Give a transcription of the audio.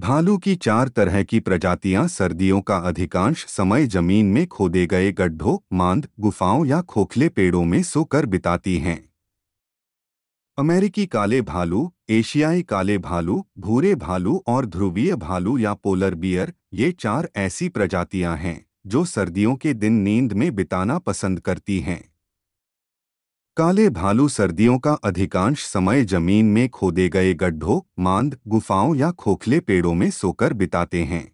भालू की चार तरह की प्रजातियां सर्दियों का अधिकांश समय जमीन में खोदे गए गड्ढों मांद गुफाओं या खोखले पेड़ों में सोकर बिताती हैं अमेरिकी काले भालू एशियाई काले भालू भूरे भालू और ध्रुवीय भालू या पोलर बियर ये चार ऐसी प्रजातियां हैं जो सर्दियों के दिन नींद में बिताना पसंद करती हैं काले भालू सर्दियों का अधिकांश समय जमीन में खोदे गए गड्ढों मांद गुफाओं या खोखले पेड़ों में सोकर बिताते हैं